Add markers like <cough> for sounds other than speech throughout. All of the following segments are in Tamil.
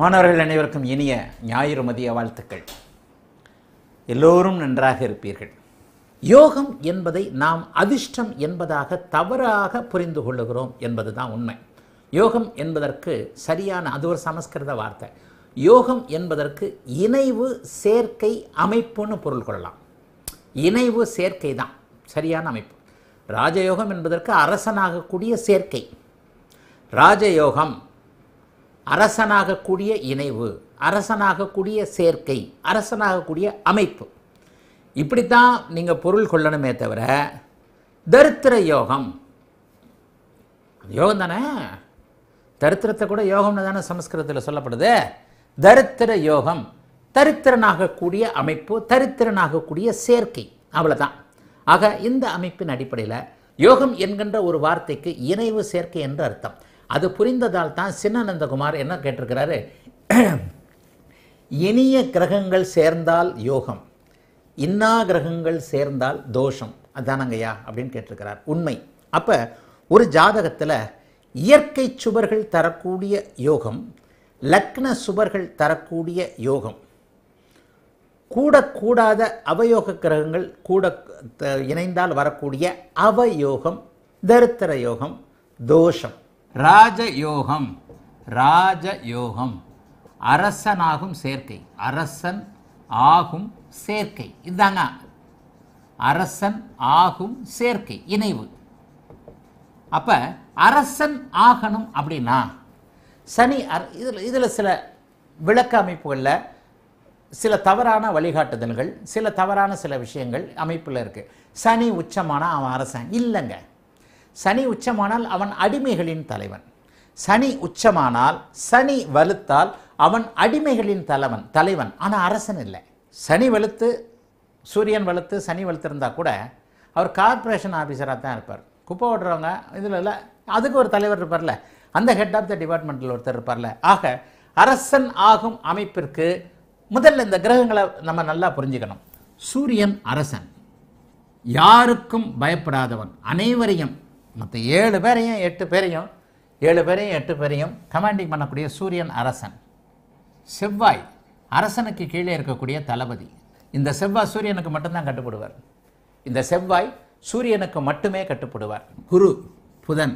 மாணவர்கள் அனைவருக்கும் இனிய ஞாயிறு மதிய வாழ்த்துக்கள் எல்லோரும் நன்றாக இருப்பீர்கள் யோகம் என்பதை நாம் அதிர்ஷ்டம் என்பதாக தவறாக புரிந்து கொள்ளுகிறோம் என்பதுதான் உண்மை யோகம் என்பதற்கு சரியான அது ஒரு சமஸ்கிருத வார்த்தை யோகம் என்பதற்கு இணைவு சேர்க்கை அமைப்புன்னு பொருள் கொள்ளலாம் இணைவு சேர்க்கை தான் சரியான அமைப்பு ராஜயோகம் என்பதற்கு அரசனாகக்கூடிய சேர்க்கை ராஜயோகம் அரசனாகக்கூடிய இணைவு அரசனாகக்கூடிய சேர்க்கை அரசனாகக்கூடிய அமைப்பு இப்படித்தான் நீங்கள் பொருள் கொள்ளணுமே தவிர தரித்திர யோகம் யோகம் தானே தரித்திரத்தை கூட யோகம்னு தானே சமஸ்கிருதத்தில் சொல்லப்படுது தரித்திர யோகம் தரித்திரனாகக்கூடிய அமைப்பு கூடிய சேர்க்கை அவ்வளோதான் ஆக இந்த அமைப்பின் அடிப்படையில் யோகம் என்கின்ற ஒரு வார்த்தைக்கு இணைவு சேர்க்கை என்று அர்த்தம் அது புரிந்ததால் தான் சின்னநந்தகுமார் என்ன கேட்டிருக்கிறாரு <clears throat> இனிய கிரகங்கள் சேர்ந்தால் யோகம் இன்னா கிரகங்கள் சேர்ந்தால் தோஷம் அதானங்கய்யா அப்படின்னு கேட்டிருக்கிறார் உண்மை அப்போ ஒரு ஜாதகத்தில் இயற்கை சுவர்கள் தரக்கூடிய யோகம் லக்ன சுபர்கள் தரக்கூடிய யோகம் கூடக்கூடாத அவயோக கிரகங்கள் கூட இணைந்தால் வரக்கூடிய அவயோகம் தரித்திர யோகம் தோஷம் ராஜயோகம் ராஜயோகம் அரசனாகும் சேர்க்கை அரசன் ஆகும் சேர்க்கை இதுதாங்க அரசன் ஆகும் சேர்க்கை இணைவு அப்போ அரசன் ஆகணும் அப்படின்னா சனி அர் இதில் இதில் சில விளக்க அமைப்புகளில் சில தவறான வழிகாட்டுதல்கள் சில தவறான சில விஷயங்கள் அமைப்பில் இருக்குது சனி உச்சமானால் அவன் அரசன் இல்லைங்க சனி உச்சமானால் அவன் அடிமைகளின் தலைவன் சனி உச்சமானால் சனி வலுத்தால் அவன் அடிமைகளின் தலைவன் தலைவன் ஆனால் அரசன் இல்லை சனி வலுத்து சூரியன் வலுத்து சனி வலுத்திருந்தால் கூட அவர் கார்பரேஷன் ஆஃபீஸராக தான் இருப்பார் குப்பை ஓடுறவங்க இதில் இல்லை அதுக்கு ஒரு தலைவர் இருப்பார்ல அந்த ஹெட் ஆஃப் த டிபார்ட்மெண்ட்டில் ஒருத்தர் இருப்பார்ல ஆக அரசன் ஆகும் அமைப்பிற்கு முதல்ல இந்த கிரகங்களை நம்ம நல்லா புரிஞ்சுக்கணும் சூரியன் அரசன் யாருக்கும் பயப்படாதவன் அனைவரையும் மற்ற ஏழு பேரையும் எட்டு பேரையும் ஏழு பேரையும் எட்டு பேரையும் கமாண்டிங் பண்ணக்கூடிய சூரியன் அரசன் செவ்வாய் அரசனுக்கு கீழே இருக்கக்கூடிய தளபதி இந்த செவ்வாய் சூரியனுக்கு மட்டும்தான் கட்டுப்படுவார் இந்த செவ்வாய் சூரியனுக்கு மட்டுமே கட்டுப்படுவார் குரு புதன்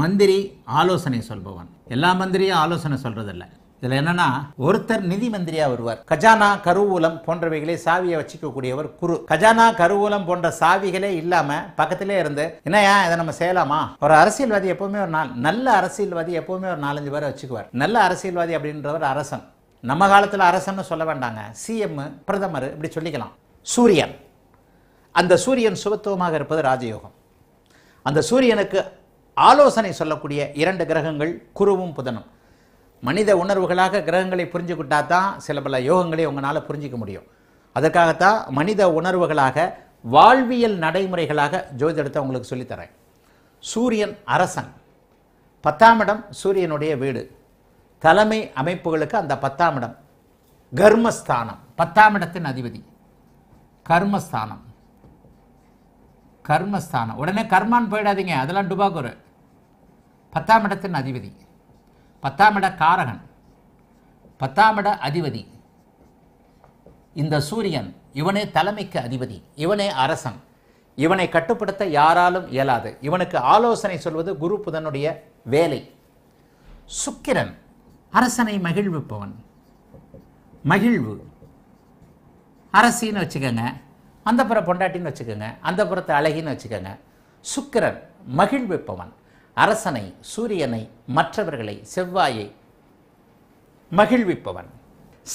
மந்திரி ஆலோசனை சொல்பவன் எல்லா மந்திரியும் ஆலோசனை சொல்கிறதில்ல இதில் என்னன்னா ஒருத்தர் நிதி மந்திரியா வருவார் கஜானா கருவூலம் போன்றவைகளை சாவியை வச்சுக்கக்கூடியவர் குரு கஜானா கருவூலம் போன்ற சாவிகளே இல்லாம பக்கத்திலே இருந்து என்னையா இதை நம்ம செய்யலாமா ஒரு அரசியல்வாதி எப்பவுமே ஒரு நாள் நல்ல அரசியல்வாதி எப்பவுமே ஒரு நாலஞ்சு பேரை வச்சுக்குவார் நல்ல அரசியல்வாதி அப்படின்றவர் அரசன் நம்ம காலத்தில் அரசன்னு சொல்ல வேண்டாங்க சிஎம் பிரதமர் இப்படி சொல்லிக்கலாம் சூரியன் அந்த சூரியன் சுபத்துவமாக இருப்பது ராஜயோகம் அந்த சூரியனுக்கு ஆலோசனை சொல்லக்கூடிய இரண்டு கிரகங்கள் குருவும் புதனும் மனித உணர்வுகளாக கிரகங்களை புரிஞ்சுக்கிட்டா தான் சில பல யோகங்களை உங்களால் புரிஞ்சிக்க முடியும் அதற்காகத்தான் மனித உணர்வுகளாக வாழ்வியல் நடைமுறைகளாக ஜோதிடத்தை உங்களுக்கு சொல்லித்தரேன் சூரியன் அரசன் பத்தாம் இடம் சூரியனுடைய வீடு தலைமை அமைப்புகளுக்கு அந்த பத்தாம் இடம் கர்மஸ்தானம் பத்தாம் இடத்தின் அதிபதி கர்மஸ்தானம் கர்மஸ்தானம் உடனே கர்மான்னு போயிடாதீங்க அதெல்லாம் டுபாக்கூர் பத்தாம் இடத்தின் அதிபதி பத்தாம் இட காரகன் பத்தாம் இட அதிபதி இந்த சூரியன் இவனே தலைமைக்கு அதிபதி இவனே அரசன் இவனை கட்டுப்படுத்த யாராலும் இயலாது இவனுக்கு ஆலோசனை சொல்வது குரு புதனுடைய வேலை சுக்கிரன் அரசனை மகிழ்விப்பவன் மகிழ்வு அரசின்னு வச்சுக்கோங்க அந்த புற பொண்டாட்டின்னு வச்சுக்கோங்க அந்த புறத்தை அழகின்னு வச்சுக்கோங்க சுக்கிரன் மகிழ்விப்பவன் அரசனை சூரியனை மற்றவர்களை செவ்வாயை மகிழ்விப்பவன்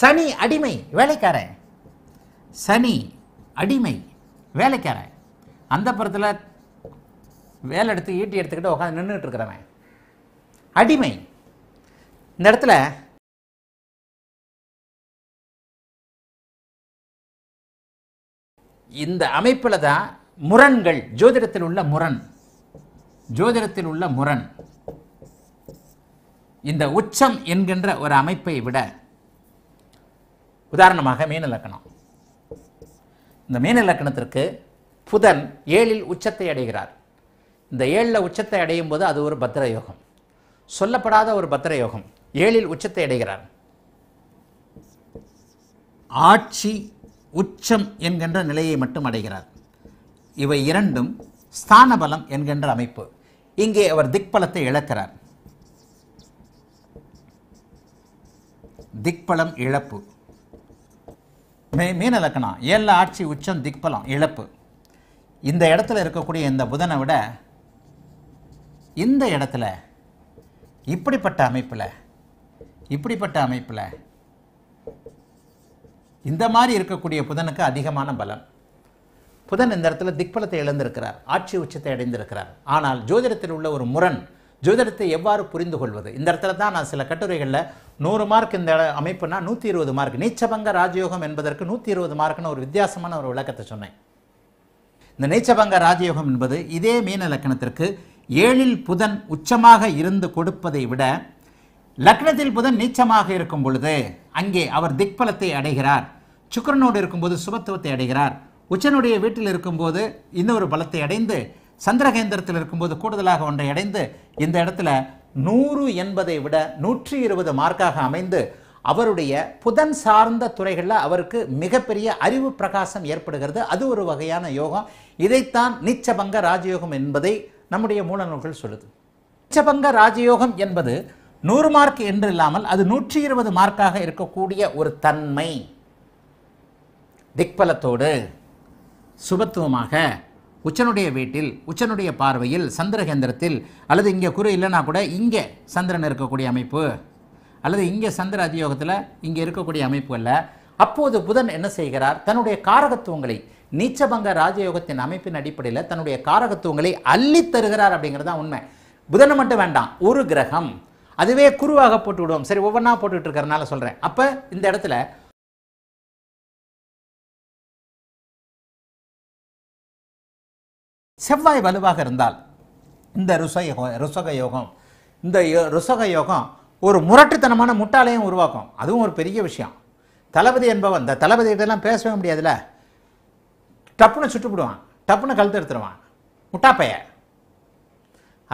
சனி அடிமை வேலைக்காரன் சனி அடிமை வேலைக்காரன் அந்த புறத்தில் வேலை எடுத்து ஈட்டி எடுத்துக்கிட்டு உட்காந்து நின்றுட்டு இருக்கிறவன் அடிமை இந்த இடத்துல இந்த அமைப்பில் தான் முரண்கள் ஜோதிடத்தில் உள்ள முரண் ஜோதிடத்தில் உள்ள முரண் இந்த உச்சம் என்கின்ற ஒரு அமைப்பை விட உதாரணமாக மீன இலக்கணம் இந்த மீன இலக்கணத்திற்கு புதன் ஏழில் உச்சத்தை அடைகிறார் இந்த ஏழில் உச்சத்தை அடையும் போது அது ஒரு பத்திர யோகம் சொல்லப்படாத ஒரு பத்திர யோகம் ஏழில் உச்சத்தை அடைகிறார் ஆட்சி உச்சம் என்கின்ற நிலையை மட்டும் அடைகிறார் இவை இரண்டும் ஸ்தானபலம் என்கின்ற அமைப்பு இங்கே அவர் திக்பலத்தை இழக்கிறார் திக்பலம் இழப்பு மே மீன லக்கணம் ஏழில் ஆட்சி உச்சம் திக்பலம் இழப்பு இந்த இடத்துல இருக்கக்கூடிய இந்த புதனை விட இந்த இடத்துல இப்படிப்பட்ட அமைப்பில் இப்படிப்பட்ட அமைப்பில் இந்த மாதிரி இருக்கக்கூடிய புதனுக்கு அதிகமான பலம் புதன் இந்த இடத்துல திக்பலத்தை இழந்திருக்கிறார் ஆட்சி உச்சத்தை அடைந்திருக்கிறார் ஆனால் ஜோதிடத்தில் உள்ள ஒரு முரண் ஜோதிடத்தை எவ்வாறு புரிந்து கொள்வது இந்த இடத்துல தான் நான் சில கட்டுரைகளில் நூறு மார்க் இந்த அமைப்புனா நூற்றி இருபது மார்க் நீச்சபங்க ராஜயோகம் என்பதற்கு நூற்றி இருபது மார்க்னு ஒரு வித்தியாசமான ஒரு விளக்கத்தை சொன்னேன் இந்த நீச்சபங்க ராஜயோகம் என்பது இதே மீன லக்கணத்திற்கு ஏழில் புதன் உச்சமாக இருந்து கொடுப்பதை விட லக்னத்தில் புதன் நீச்சமாக இருக்கும் பொழுது அங்கே அவர் திக்பலத்தை அடைகிறார் சுக்கரனோடு இருக்கும்போது சுபத்துவத்தை அடைகிறார் உச்சனுடைய வீட்டில் இருக்கும்போது இன்னொரு பலத்தை அடைந்து சந்திரகேந்திரத்தில் இருக்கும்போது கூடுதலாக ஒன்றை அடைந்து இந்த இடத்துல நூறு என்பதை விட நூற்றி இருபது மார்க்காக அமைந்து அவருடைய புதன் சார்ந்த துறைகளில் அவருக்கு மிகப்பெரிய அறிவு பிரகாசம் ஏற்படுகிறது அது ஒரு வகையான யோகம் இதைத்தான் நீச்சபங்க ராஜயோகம் என்பதை நம்முடைய மூல நூல்கள் சொல்லுது நீச்சபங்க ராஜயோகம் என்பது நூறு மார்க் என்று இல்லாமல் அது நூற்றி இருபது மார்க்காக இருக்கக்கூடிய ஒரு தன்மை திக்பலத்தோடு சுபத்துவமாக உச்சனுடைய வீட்டில் உச்சனுடைய பார்வையில் சந்திரகேந்திரத்தில் அல்லது இங்கே குரு இல்லைனா கூட இங்கே சந்திரன் இருக்கக்கூடிய அமைப்பு அல்லது இங்கே சந்திர அதியோகத்தில் இங்கே இருக்கக்கூடிய அமைப்பு அல்ல அப்போது புதன் என்ன செய்கிறார் தன்னுடைய காரகத்துவங்களை நீச்சபங்க ராஜயோகத்தின் அமைப்பின் அடிப்படையில் தன்னுடைய காரகத்துவங்களை அள்ளி தருகிறார் அப்படிங்கிறது தான் உண்மை புதனை மட்டும் வேண்டாம் ஒரு கிரகம் அதுவே குருவாக போட்டு விடுவோம் சரி ஒவ்வொன்றா போட்டுக்கிட்டு இருக்கிறனால சொல்கிறேன் அப்போ இந்த இடத்துல செவ்வாய் வலுவாக இருந்தால் இந்த ருசயோகம் ருசக யோகம் இந்த ருசக யோகம் ஒரு முரட்டுத்தனமான முட்டாளையும் உருவாக்கும் அதுவும் ஒரு பெரிய விஷயம் தளபதி என்பவன் இந்த இதெல்லாம் பேசவே முடியாதுல்ல டப்புன்னு சுட்டுப்பிடுவான் டப்புன்னு கழுத்து எடுத்துருவான் முட்டாப்பைய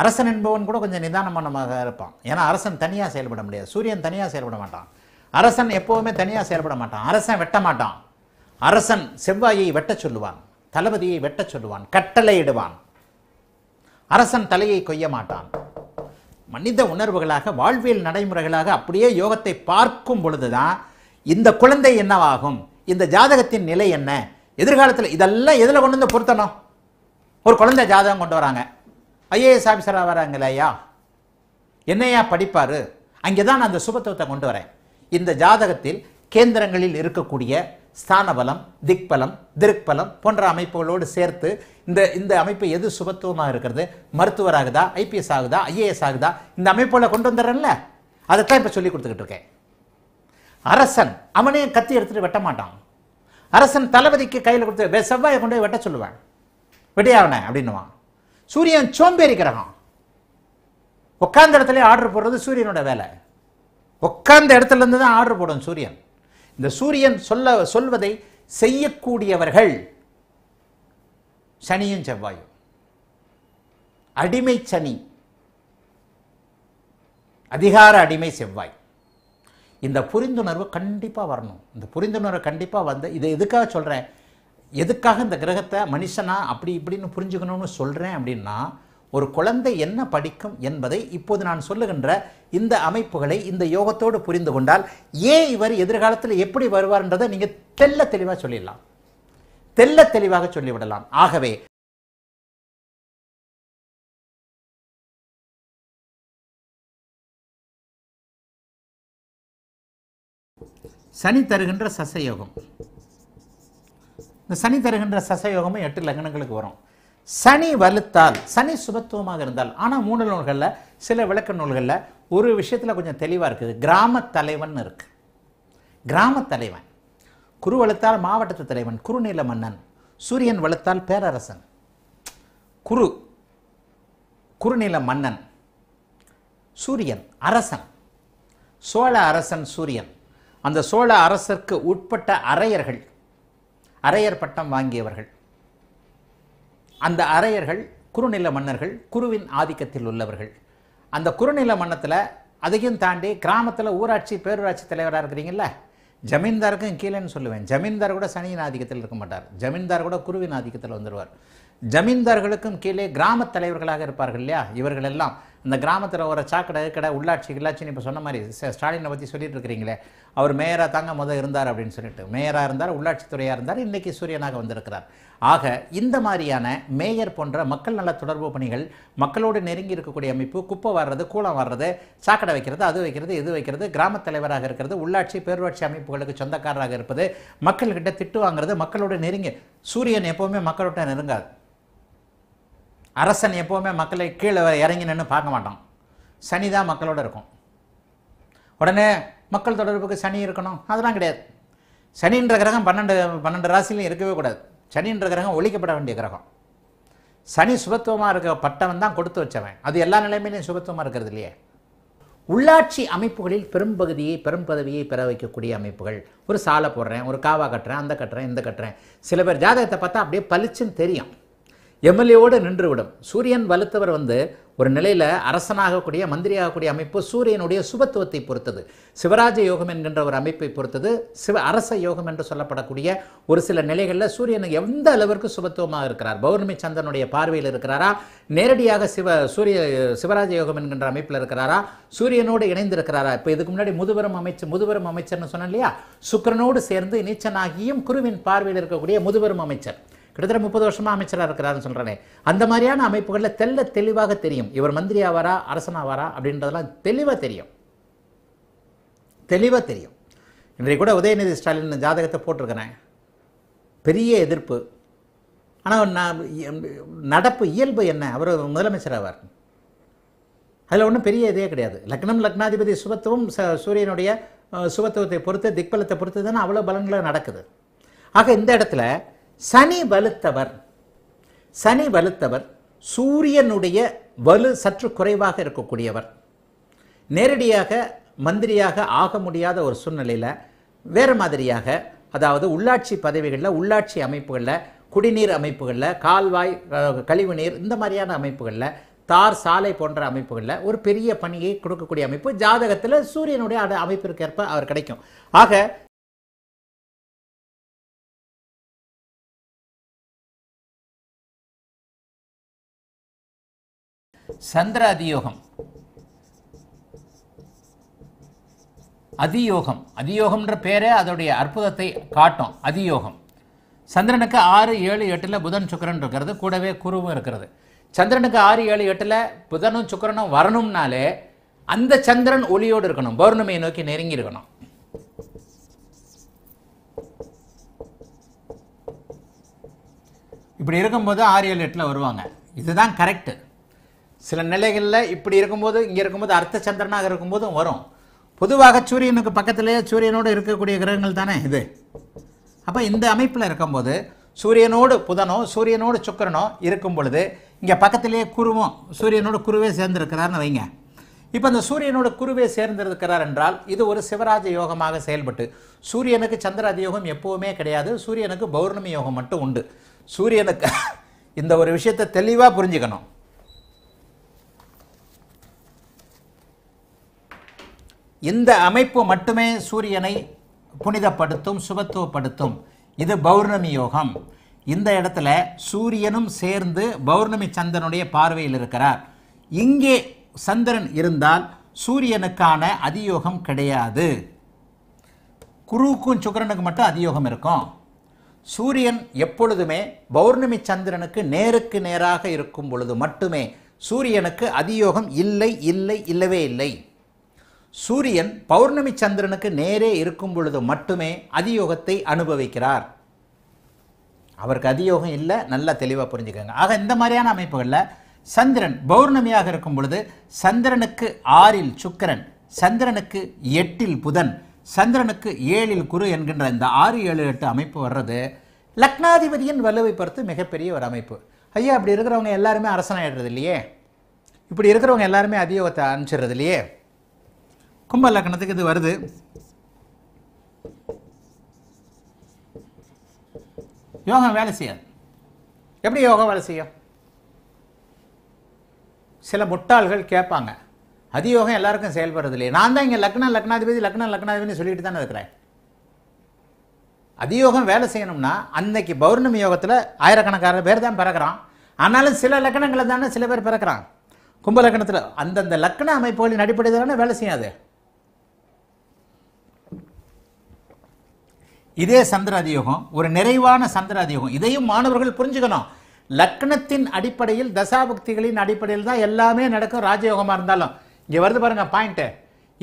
அரசன் என்பவன் கூட கொஞ்சம் நிதானமானமாக இருப்பான் ஏன்னா அரசன் தனியாக செயல்பட முடியாது சூரியன் தனியாக செயல்பட மாட்டான் அரசன் எப்போவுமே தனியாக செயல்பட மாட்டான் அரசன் வெட்ட மாட்டான் அரசன் செவ்வாயை வெட்ட சொல்லுவான் தளபதியை வெட்டச் சொல்லுவான் கட்டளையிடுவான் அரசன் தலையை கொய்ய மாட்டான் மனித உணர்வுகளாக வாழ்வியல் நடைமுறைகளாக அப்படியே யோகத்தை பார்க்கும் பொழுதுதான் இந்த குழந்தை என்னவாகும் இந்த ஜாதகத்தின் நிலை என்ன எதிர்காலத்தில் இதெல்லாம் எதில் கொண்டு வந்து பொருத்தணும் ஒரு குழந்தை ஜாதகம் கொண்டு வராங்க ஐஏஎஸ் ஆஃபீஸராக வராங்களையா என்னையா படிப்பார் அங்கே தான் நான் அந்த சுபத்துவத்தை கொண்டு வரேன் இந்த ஜாதகத்தில் கேந்திரங்களில் இருக்கக்கூடிய ஸ்தானபலம் திக்பலம் திருக்பலம் போன்ற அமைப்புகளோடு சேர்த்து இந்த இந்த அமைப்பு எது சுபத்துவமாக இருக்கிறது மருத்துவர் ஆகுதா ஐபிஎஸ் ஆகுதா ஐஏஎஸ் ஆகுதா இந்த அமைப்புகளை கொண்டு வந்துடுறேன்ல அதைத்தான் இப்போ சொல்லி கொடுத்துக்கிட்டு இருக்கேன் அரசன் அவனே கத்தி எடுத்துகிட்டு வெட்ட மாட்டான் அரசன் தளபதிக்கு கையில் கொடுத்து செவ்வாயை கொண்டு போய் வெட்ட சொல்லுவேன் வெட்டியாவனே அப்படின்னுவான் சூரியன் சோம்பேறி கிரகம் உட்காந்த இடத்துல ஆர்டர் போடுறது சூரியனோட வேலை இடத்துல இடத்துலேருந்து தான் ஆர்டர் போடும் சூரியன் இந்த சூரியன் சொல்ல சொல்வதை செய்யக்கூடியவர்கள் சனியும் செவ்வாயும் அடிமை சனி அதிகார அடிமை செவ்வாய் இந்த புரிந்துணர்வு கண்டிப்பாக வரணும் இந்த புரிந்துணர்வு கண்டிப்பாக வந்து இதை எதுக்காக சொல்கிறேன் எதுக்காக இந்த கிரகத்தை மனுஷனா அப்படி இப்படின்னு புரிஞ்சுக்கணும்னு சொல்கிறேன் அப்படின்னா ஒரு குழந்தை என்ன படிக்கும் என்பதை இப்போது நான் சொல்லுகின்ற இந்த அமைப்புகளை இந்த யோகத்தோடு புரிந்து கொண்டால் ஏன் இவர் எதிர்காலத்தில் எப்படி வருவார்ன்றதை நீங்கள் தெல்ல தெளிவாக சொல்லிடலாம் தெல்ல தெளிவாக சொல்லிவிடலாம் ஆகவே சனி தருகின்ற சசயோகம் இந்த சனி தருகின்ற சசயோகமும் எட்டு லக்னங்களுக்கு வரும் சனி வலுத்தால் சனி சுபத்துவமாக இருந்தால் ஆனால் மூணு நூல்களில் சில விளக்க நூல்களில் ஒரு விஷயத்தில் கொஞ்சம் தெளிவாக இருக்குது கிராம தலைவன் இருக்குது கிராம தலைவன் குரு வலுத்தால் மாவட்டத்து தலைவன் குருநீல மன்னன் சூரியன் வலுத்தால் பேரரசன் குரு குறுநில மன்னன் சூரியன் அரசன் சோழ அரசன் சூரியன் அந்த சோழ அரசருக்கு உட்பட்ட அரையர்கள் அரையர் பட்டம் வாங்கியவர்கள் அந்த அரையர்கள் குறுநில மன்னர்கள் குருவின் ஆதிக்கத்தில் உள்ளவர்கள் அந்த குறுநில மன்னத்தில் அதையும் தாண்டி கிராமத்தில் ஊராட்சி பேரூராட்சி தலைவராக இருக்கிறீங்கள ஜமீன்தாருக்கும் கீழேன்னு சொல்லுவேன் ஜமீன்தார் கூட சனியின் ஆதிக்கத்தில் இருக்க மாட்டார் ஜமீன்தார் கூட குருவின் ஆதிக்கத்தில் வந்துடுவார் ஜமீன்தார்களுக்கும் கீழே கிராம தலைவர்களாக இருப்பார்கள் இல்லையா இவர்கள் எல்லாம் இந்த கிராமத்தில் ஒரு சாக்கடை கடை உள்ளாட்சி கிளாட்சின்னு இப்போ சொன்ன மாதிரி ஸ்டாலினை பற்றி சொல்லிட்டு இருக்கிறீங்களே அவர் மேயராக தாங்க முதல் இருந்தார் அப்படின்னு சொல்லிட்டு மேயராக இருந்தார் உள்ளாட்சித்துறையாக இருந்தார் இன்றைக்கி சூரியனாக வந்திருக்கிறார் ஆக இந்த மாதிரியான மேயர் போன்ற மக்கள் நல தொடர்பு பணிகள் மக்களோடு நெருங்கி இருக்கக்கூடிய அமைப்பு குப்பை வர்றது கூலம் வர்றது சாக்கடை வைக்கிறது அது வைக்கிறது இது வைக்கிறது கிராம தலைவராக இருக்கிறது உள்ளாட்சி பேரூராட்சி அமைப்புகளுக்கு சொந்தக்காரராக இருப்பது மக்கள்கிட்ட திட்டு வாங்குறது மக்களோடு நெருங்கி சூரியன் எப்போவுமே மக்களோட நெருங்காது அரசன் எப்போவுமே மக்களை கீழே இறங்கி நின்று பார்க்க மாட்டான் சனி தான் மக்களோடு இருக்கும் உடனே மக்கள் தொடர்புக்கு சனி இருக்கணும் அதெல்லாம் கிடையாது சனின்ற கிரகம் பன்னெண்டு பன்னெண்டு ராசிலையும் இருக்கவே கூடாது சனின்ற கிரகம் ஒழிக்கப்பட வேண்டிய கிரகம் சனி சுபத்துவமாக இருக்க பட்டவன் தான் கொடுத்து வச்சவன் அது எல்லா நிலைமையிலையும் சுபத்துவமாக இருக்கிறது இல்லையே உள்ளாட்சி அமைப்புகளில் பெரும்பகுதியை பெரும் பதவியை பெற வைக்கக்கூடிய அமைப்புகள் ஒரு சாலை போடுறேன் ஒரு காவா கட்டுறேன் அந்த கட்டுறேன் இந்த கட்டுறேன் சில பேர் ஜாதகத்தை பார்த்தா அப்படியே பளிச்சுன்னு தெரியும் எம்எல்ஏவோடு நின்றுவிடும் சூரியன் வலுத்தவர் வந்து ஒரு நிலையில் அரசனாகக்கூடிய மந்திரியாகக்கூடிய அமைப்பு சூரியனுடைய சுபத்துவத்தை பொறுத்தது சிவராஜ யோகம் என்கின்ற ஒரு அமைப்பை பொறுத்தது சிவ அரச யோகம் என்று சொல்லப்படக்கூடிய ஒரு சில நிலைகளில் சூரியன் எந்த அளவிற்கு சுபத்துவமாக இருக்கிறார் பௌர்ணமி சந்திரனுடைய பார்வையில் இருக்கிறாரா நேரடியாக சிவ சூரிய சிவராஜ யோகம் என்கின்ற அமைப்பில் இருக்கிறாரா சூரியனோடு இணைந்திருக்கிறாரா இப்போ இதுக்கு முன்னாடி முதுவரம் அமைச்சர் முதுவரம் அமைச்சர்னு சொன்னேன் இல்லையா சுக்கரனோடு சேர்ந்து நீச்சனாகியும் குருவின் பார்வையில் இருக்கக்கூடிய முதுவரும் அமைச்சர் கிட்டத்தட்ட முப்பது வருஷமாக அமைச்சராக இருக்கிறாருன்னு சொல்கிறேன் அந்த மாதிரியான அமைப்புகளில் தெல்ல தெளிவாக தெரியும் இவர் மந்திரி ஆவாரா அரசனாவாரா அப்படின்றதெல்லாம் தெளிவாக தெரியும் தெளிவாக தெரியும் இன்றைக்கு கூட உதயநிதி ஸ்டாலின் ஜாதகத்தை போட்டிருக்கிறேன் பெரிய எதிர்ப்பு ஆனால் நான் நடப்பு இயல்பு என்ன அவர் முதலமைச்சர் ஆவார் அதில் ஒன்றும் பெரிய இதே கிடையாது லக்னம் லக்னாதிபதி சுபத்துவம் ச சூரியனுடைய சுபத்துவத்தை பொறுத்து திக்பலத்தை பொறுத்து தானே அவ்வளோ பலன்களாக நடக்குது ஆக இந்த இடத்துல சனி வலுத்தவர் சனி வலுத்தவர் சூரியனுடைய வலு சற்று குறைவாக இருக்கக்கூடியவர் நேரடியாக மந்திரியாக ஆக முடியாத ஒரு சூழ்நிலையில் வேறு மாதிரியாக அதாவது உள்ளாட்சி பதவிகளில் உள்ளாட்சி அமைப்புகளில் குடிநீர் அமைப்புகளில் கால்வாய் கழிவுநீர் இந்த மாதிரியான அமைப்புகளில் தார் சாலை போன்ற அமைப்புகளில் ஒரு பெரிய பணியை கொடுக்கக்கூடிய அமைப்பு ஜாதகத்தில் சூரியனுடைய அமைப்பிற்கேற்ப அவர் கிடைக்கும் ஆக சந்திர அதியோகம் அதியோகம் அதியோகம்ன்ற பேரே அதோடைய அற்புதத்தை காட்டும் அதியோகம் சந்திரனுக்கு ஆறு ஏழு எட்டில் புதன் சுக்கரன் இருக்கிறது கூடவே குருவும் இருக்கிறது சந்திரனுக்கு ஆறு ஏழு எட்டில் புதனும் சுக்கரனும் வரணும்னாலே அந்த சந்திரன் ஒளியோடு இருக்கணும் பௌர்ணமியை நோக்கி நெருங்கி இருக்கணும் இப்படி இருக்கும்போது ஆறு ஏழு எட்டில் வருவாங்க இதுதான் கரெக்டு சில நிலைகளில் இப்படி இருக்கும்போது இங்கே இருக்கும்போது அர்த்த சந்திரனாக இருக்கும்போதும் வரும் பொதுவாக சூரியனுக்கு பக்கத்திலேயே சூரியனோடு இருக்கக்கூடிய கிரகங்கள் தானே இது அப்போ இந்த அமைப்பில் இருக்கும்போது சூரியனோடு புதனோ சூரியனோடு சுக்கரனோ இருக்கும் பொழுது இங்கே பக்கத்திலேயே குருவும் சூரியனோடு குருவே சேர்ந்திருக்கிறார்னு வைங்க இப்போ அந்த சூரியனோட குருவே சேர்ந்திருக்கிறார் என்றால் இது ஒரு சிவராஜ யோகமாக செயல்பட்டு சூரியனுக்கு சந்திர அதியோகம் எப்போவுமே கிடையாது சூரியனுக்கு பௌர்ணமி யோகம் மட்டும் உண்டு சூரியனுக்கு இந்த ஒரு விஷயத்தை தெளிவாக புரிஞ்சுக்கணும் இந்த அமைப்பு மட்டுமே சூரியனை புனிதப்படுத்தும் சுபத்துவப்படுத்தும் இது பௌர்ணமி யோகம் இந்த இடத்துல சூரியனும் சேர்ந்து பௌர்ணமி சந்திரனுடைய பார்வையில் இருக்கிறார் இங்கே சந்திரன் இருந்தால் சூரியனுக்கான அதியோகம் கிடையாது குருவுக்கும் சுக்கரனுக்கு மட்டும் அதியோகம் இருக்கும் சூரியன் எப்பொழுதுமே பௌர்ணமி சந்திரனுக்கு நேருக்கு நேராக இருக்கும் பொழுது மட்டுமே சூரியனுக்கு அதியோகம் இல்லை இல்லை இல்லவே இல்லை சூரியன் பௌர்ணமி சந்திரனுக்கு நேரே இருக்கும் பொழுது மட்டுமே அதியோகத்தை அனுபவிக்கிறார் அவருக்கு அதியோகம் இல்லை நல்லா தெளிவாக புரிஞ்சுக்கோங்க ஆக இந்த மாதிரியான அமைப்புகளில் சந்திரன் பௌர்ணமியாக இருக்கும் பொழுது சந்திரனுக்கு ஆறில் சுக்கரன் சந்திரனுக்கு எட்டில் புதன் சந்திரனுக்கு ஏழில் குரு என்கின்ற இந்த ஆறு ஏழு எட்டு அமைப்பு வர்றது லக்னாதிபதியின் வலுவை பொறுத்து மிகப்பெரிய ஒரு அமைப்பு ஐயா அப்படி இருக்கிறவங்க எல்லாருமே அரசனாயிடுறது இல்லையே இப்படி இருக்கிறவங்க எல்லாருமே அதியோகத்தை அனுப்பிச்சிடுறது இல்லையே கும்ப லக்கணத்துக்கு இது வருது யோகம் வேலை செய்யாது எப்படி யோகம் வேலை செய்யும் சில முட்டாள்கள் கேட்பாங்க அதியோகம் எல்லாருக்கும் செயல்படுறது இல்லையே நான் தான் இங்கே லக்னா லக்னாதிபதி லக்னா லக்னாதிபதி சொல்லிட்டு தான் இருக்கிறேன் அதியோகம் வேலை செய்யணும்னா அன்னைக்கு பௌர்ணமி யோகத்தில் ஆயிரக்கணக்கான பேர் தான் பிறக்கிறான் ஆனாலும் சில லக்கணங்களை தானே சில பேர் பிறக்கிறான் கும்ப லக்கணத்தில் அந்தந்த லக்ன அமைப்புகளின் அடிப்படையில் தானே வேலை செய்யாது இதே சந்திராதியோகம் ஒரு நிறைவான சந்திராதியோகம் இதையும் மாணவர்கள் புரிஞ்சுக்கணும் லக்னத்தின் அடிப்படையில் தசாபக்திகளின் அடிப்படையில் தான் எல்லாமே நடக்கும் ராஜயோகமாக இருந்தாலும் இங்கே வருது பாருங்க பாயிண்ட்டு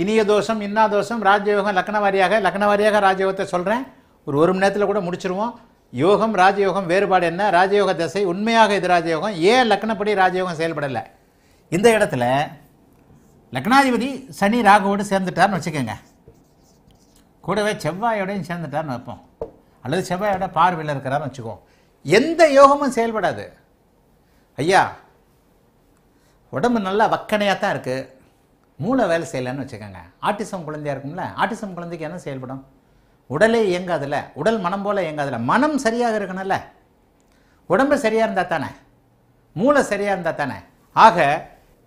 இனிய தோஷம் இன்னா தோஷம் ராஜயோகம் லக்ன வாரியாக லக்ன வாரியாக ராஜயோகத்தை சொல்கிறேன் ஒரு ஒரு மணி நேரத்தில் கூட முடிச்சிருவோம் யோகம் ராஜயோகம் வேறுபாடு என்ன ராஜயோக தசை உண்மையாக இது ராஜயோகம் ஏன் லக்னப்படி ராஜயோகம் செயல்படலை இந்த இடத்துல லக்னாதிபதி சனி ராகுவோடு சேர்ந்துட்டார்னு வச்சுக்கோங்க கூடவே செவ்வாயோடையும் சேர்ந்துட்டார்னு வைப்போம் அல்லது செவ்வாயோட பார்வையில் இருக்கிறான்னு வச்சுக்கோம் எந்த யோகமும் செயல்படாது ஐயா உடம்பு நல்லா வக்கனையாக தான் இருக்குது மூளை வேலை செய்யலைன்னு வச்சுக்கோங்க ஆட்டிசம் குழந்தையாக இருக்கும்ல ஆட்டிசம் குழந்தைக்கு என்ன செயல்படும் உடலே இயங்காதில்ல உடல் மனம் போல் இயங்காதில்ல மனம் சரியாக இருக்கணும்ல உடம்பு சரியாக இருந்தால் தானே மூளை சரியாக இருந்தால் தானே ஆக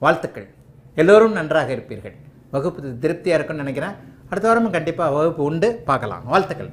வாழ்த்துக்கள் எல்லோரும் நன்றாக இருப்பீர்கள் வகுப்பு திருப்தியாக இருக்குன்னு நினைக்கிறேன் அடுத்த வாரமும் கண்டிப்பாக வகுப்பு உண்டு பார்க்கலாம் வாழ்த்துக்கள்